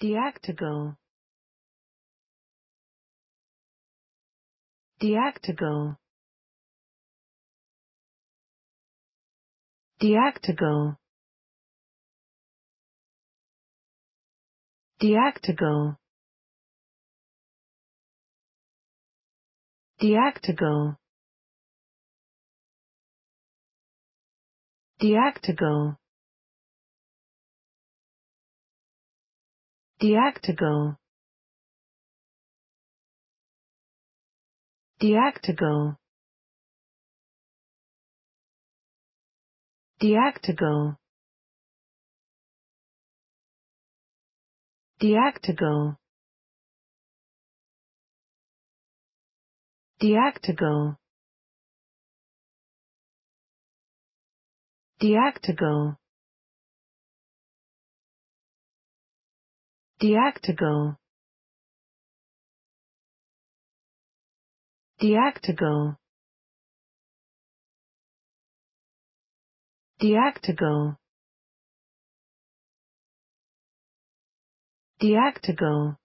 Deactical. Deactical. Deactical. Deactical. Deactical. Deactical. Deactical. Deactical. Deactical. Deactical. Deactical. Deactical. Deactical. Deactical. Deactical. Deactical.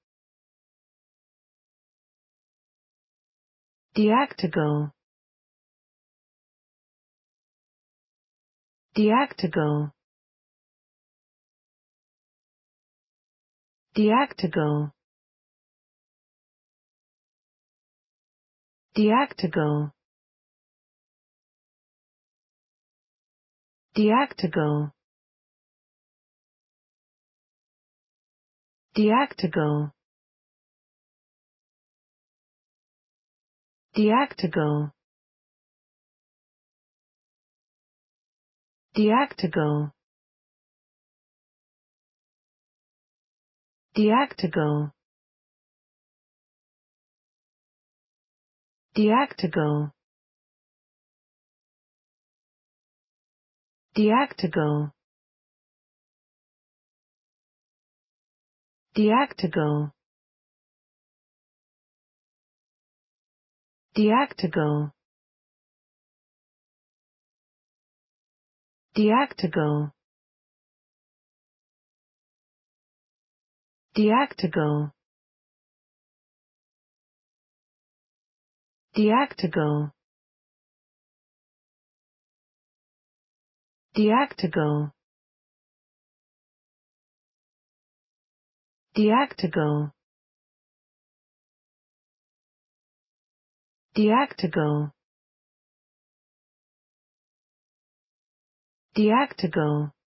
Deactical. Deactical. Deactical. Deactical. Deactical. Deactical. Deactical. Deactical. Deactical. Deactical. Deactical. Deactical. Deactical. Deactical. Deactical. Deactical. Deactical. Deactical. Deactical. Deactical.